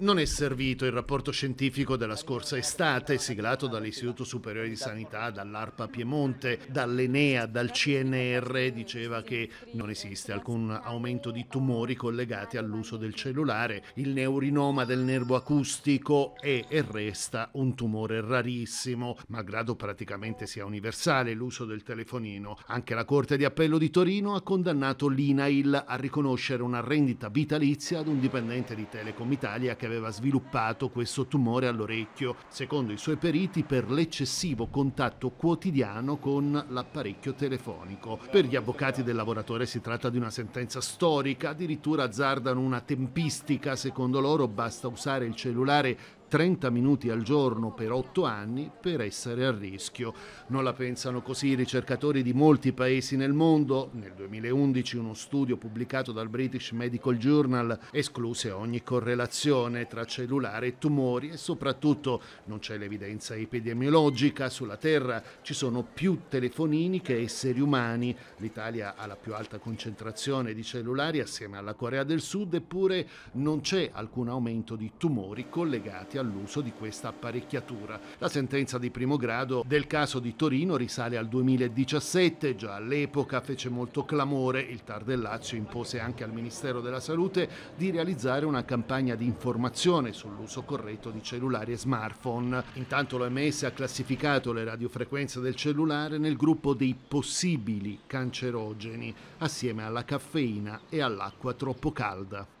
Non è servito il rapporto scientifico della scorsa estate, siglato dall'Istituto Superiore di Sanità, dall'ARPA Piemonte, dall'Enea, dal CNR, diceva che non esiste alcun aumento di tumori collegati all'uso del cellulare. Il neurinoma del nervo acustico è e resta un tumore rarissimo, malgrado praticamente sia universale l'uso del telefonino. Anche la Corte di Appello di Torino ha condannato l'INAIL a riconoscere una rendita vitalizia ad un dipendente di Telecom Italia che aveva sviluppato questo tumore all'orecchio, secondo i suoi periti per l'eccessivo contatto quotidiano con l'apparecchio telefonico. Per gli avvocati del lavoratore si tratta di una sentenza storica, addirittura azzardano una tempistica, secondo loro basta usare il cellulare 30 minuti al giorno per 8 anni per essere a rischio. Non la pensano così i ricercatori di molti paesi nel mondo. Nel 2011 uno studio pubblicato dal British Medical Journal escluse ogni correlazione tra cellulare e tumori e soprattutto non c'è l'evidenza epidemiologica. Sulla Terra ci sono più telefonini che esseri umani. L'Italia ha la più alta concentrazione di cellulari assieme alla Corea del Sud eppure non c'è alcun aumento di tumori collegati a all'uso di questa apparecchiatura. La sentenza di primo grado del caso di Torino risale al 2017, già all'epoca fece molto clamore, il Tar del Lazio impose anche al Ministero della Salute di realizzare una campagna di informazione sull'uso corretto di cellulari e smartphone. Intanto l'OMS ha classificato le radiofrequenze del cellulare nel gruppo dei possibili cancerogeni, assieme alla caffeina e all'acqua troppo calda.